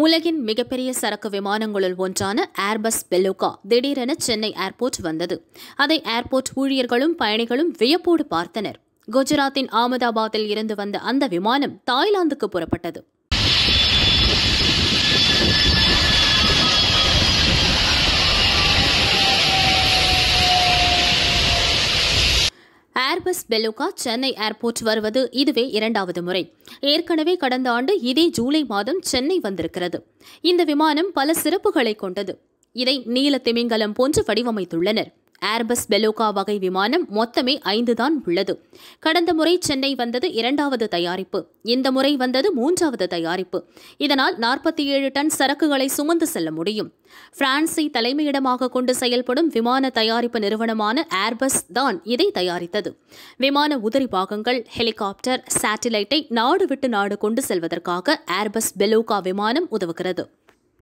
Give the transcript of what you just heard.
உலகின் மிகப்பெரிய சரக்கு விமானங்களுள் ஒன்றான ஏர்பஸ் பெலோகா திடீரென சென்னை ஏர்போர்ட் வந்தது அதை ஏர்போர்ட் ஊழியர்களும் பயணிகளும் வியப்போடு பார்த்தனர் குஜராத்தின் அகமதாபாத்தில் இருந்து வந்த அந்த விமானம் தாய்லாந்துக்கு புறப்பட்டது ஏர்பஸ் பெலுகா சென்னை ஏர்போர்ட் வருவது இதுவே இரண்டாவது முறை ஏற்கனவே கடந்த ஆண்டு இதே ஜூலை மாதம் சென்னை வந்திருக்கிறது இந்த விமானம் பல சிறப்புகளை கொண்டது இதை நீல திமிங்கலம் போன்று வடிவமைத்துள்ளனர் ஏர்பஸ் பெலோகா வகை விமானம் மொத்தமே ஐந்து தான் உள்ளது கடந்த முறை சென்னை வந்தது இரண்டாவது தயாரிப்பு இந்த முறை வந்தது மூன்றாவது தயாரிப்பு இதனால் நாற்பத்தி ஏழு டன் சரக்குகளை சுமந்து செல்ல முடியும் பிரான்சை தலைமையிடமாக கொண்டு செயல்படும் விமான தயாரிப்பு நிறுவனமான ஏர்பஸ் தான் இதை தயாரித்தது விமான உதிரி பாகங்கள் ஹெலிகாப்டர் சேட்டிலைட்டை நாடு விட்டு நாடு கொண்டு செல்வதற்காக ஏர்பஸ் பெலோகா விமானம் உதவுகிறது